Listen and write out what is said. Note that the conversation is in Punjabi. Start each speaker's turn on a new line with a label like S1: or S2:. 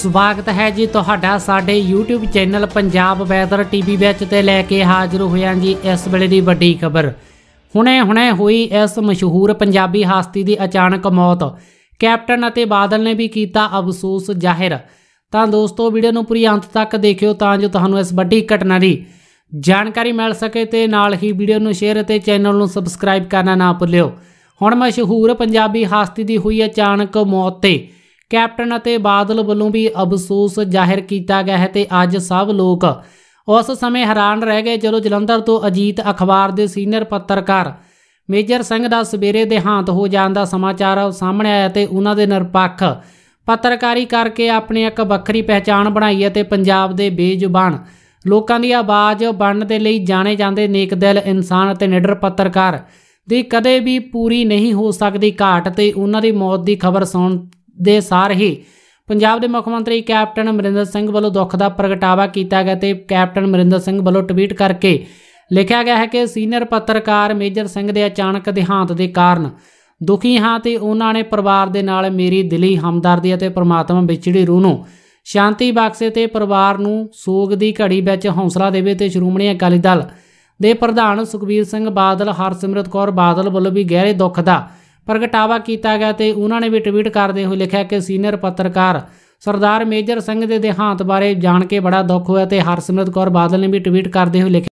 S1: ਸਵਾਗਤ ਹੈ ਜੀ ਤੁਹਾਡਾ ਸਾਡੇ YouTube channel Punjab weather TV ਵਿੱਚ ਤੇ ਲੈ ਕੇ ਹਾਜ਼ਰ ਹੋਇਆ ਜੀ ਇਸ ਵੇਲੇ ਦੀ ਵੱਡੀ ਖਬਰ ਹੁਣੇ-ਹੁਣੇ ਹੋਈ ਇਸ ਮਸ਼ਹੂਰ ਪੰਜਾਬੀ ਹਸਤੀ ਦੀ ਅਚਾਨਕ ਮੌਤ ਕੈਪਟਨ ਅਤੇ ਬਾਦਲ ਨੇ ਵੀ ਕੀਤਾ ਅਫਸੋਸ ਜ਼ਾਹਿਰ ਤਾਂ ਦੋਸਤੋ ਵੀਡੀਓ ਨੂੰ ਪੂਰੀ ਅੰਤ ਤੱਕ ਦੇਖਿਓ ਤਾਂ ਜੋ ਤੁਹਾਨੂੰ ਇਸ ਵੱਡੀ ਘਟਨਾ ਦੀ ਜਾਣਕਾਰੀ ਮਿਲ ਸਕੇ ਤੇ ਨਾਲ ਹੀ ਵੀਡੀਓ ਨੂੰ ਸ਼ੇਅਰ ਅਤੇ ਚੈਨਲ ਨੂੰ ਸਬਸਕ੍ਰਾਈਬ ਕਰਨਾ ਨਾ ਭੁੱਲਿਓ ਹੁਣ ਮਸ਼ਹੂਰ ਪੰਜਾਬੀ ਹਸਤੀ ਦੀ ਹੋਈ ਅਚਾਨਕ ਮੌਤ ਤੇ ਕੈਪਟਨ ਅਤੇ ਬਾਦਲ ਵੱਲੋਂ ਵੀ ਅਫਸੋਸ ਜ਼ਾਹਿਰ ਕੀਤਾ ਗਿਆ ਹੈ ਤੇ ਅੱਜ ਸਭ ਲੋਕ ਉਸ ਸਮੇਂ ਹੈਰਾਨ ਰਹਿ ਗਏ ਜਦੋਂ ਜਲੰਧਰ ਤੋਂ ਅਜੀਤ ਅਖਬਾਰ ਦੇ ਸੀਨੀਅਰ ਪੱਤਰਕਾਰ ਮੇਜਰ ਸਿੰਘ ਦਾ ਸਵੇਰੇ ਦੇਹਾਂਤ ਹੋ ਜਾਣ ਦਾ ਸਮਾਚਾਰ ਸਾਹਮਣੇ ਆਇਆ ਤੇ ਉਹਨਾਂ ਦੇ ਨਿਰਪੱਖ ਪੱਤਰਕਾਰੀ ਕਰਕੇ ਆਪਣੀ ਇੱਕ ਵੱਖਰੀ ਪਹਿਚਾਣ ਬਣਾਈ ਅਤੇ ਪੰਜਾਬ ਦੇ ਬੇਜ਼ੁਬਾਨ ਲੋਕਾਂ ਦੀ ਆਵਾਜ਼ ਬਣਨ ਦੇ ਲਈ ਜਾਣੇ ਜਾਂਦੇ ਨੇਕਦਿਲ ਇਨਸਾਨ ਅਤੇ ਨਿਡਰ ਪੱਤਰਕਾਰ ਦੀ ਕਦੇ ਵੀ ਪੂਰੀ ਨਹੀਂ ਹੋ ਸਕਦੀ ਘਾਟ ਤੇ ਉਹਨਾਂ ਦੀ ਮੌਤ ਦੀ ਖਬਰ ਸੁਣ ਦੇ ਸਾਰ ਹੀ ਪੰਜਾਬ ਦੇ ਮੁੱਖ ਮੰਤਰੀ ਕੈਪਟਨ ਅਮਰਿੰਦਰ ਸਿੰਘ ਵੱਲੋਂ ਦੁੱਖ ਦਾ ਪ੍ਰਗਟਾਵਾ ਕੀਤਾ ਗਿਆ ਤੇ ਕੈਪਟਨ ਅਮਰਿੰਦਰ ਸਿੰਘ ਵੱਲੋਂ ਟਵੀਟ ਕਰਕੇ ਲਿਖਿਆ ਗਿਆ ਹੈ ਕਿ ਸੀਨੀਅਰ ਪੱਤਰਕਾਰ ਮੇਜਰ ਸਿੰਘ ਦੇ ਅਚਾਨਕ ਦੇਹਾਂਤ ਦੇ ਕਾਰਨ ਦੁਖੀ ਹਾਂ ਤੇ ਉਹਨਾਂ ਨੇ ਪਰਿਵਾਰ ਦੇ ਨਾਲ ਮੇਰੀ ਦਿਲੀ ਹਮਦਰਦੀ ਅਤੇ ਪ੍ਰਮਾਤਮਾ ਵਿਚੜੀ ਰੂਹ ਨੂੰ ਸ਼ਾਂਤੀ ਬਖਸ਼ੇ ਤੇ ਪਰਿਵਾਰ ਨੂੰ ਸੋਗ ਦੀ ਘੜੀ ਵਿੱਚ ਹੌਸਲਾ ਦੇਵੇ ਤੇ ਸ਼੍ਰੋਮਣੀ ਅਕਾਲੀ ਦਲ ਦੇ ਪ੍ਰਧਾਨ ਸੁਖਬੀਰ ਸਿੰਘ ਬਾਦਲ ਹਰਸਿਮਰਤ ਕੌਰ ਬਾਦਲ ਵੱਲੋਂ ਵੀ ਗਹਿਰੇ ਦੁੱਖ ਦਾ ਪ੍ਰਗਟਾਵਾ ਕੀਤਾ ਗਿਆ ਤੇ ਉਹਨਾਂ ਨੇ ਵੀ ਟਵੀਟ ਕਰਦੇ ਹੋਏ ਲਿਖਿਆ ਕਿ ਸੀਨੀਅਰ ਪੱਤਰਕਾਰ ਸਰਦਾਰ ਮੇਜਰ ਸਿੰਘ ਦੇ ਦੇਹਾਂਤ ਬਾਰੇ ਜਾਣ ਕੇ ਬੜਾ ਦੁੱਖ ਹੋਇਆ ਤੇ ਹਰਸਿਮਰਤ ਕੌਰ ਬਾਦਲ ਨੇ ਵੀ ਟਵੀਟ ਕਰਦੇ ਹੋਏ ਲਿਖਿਆ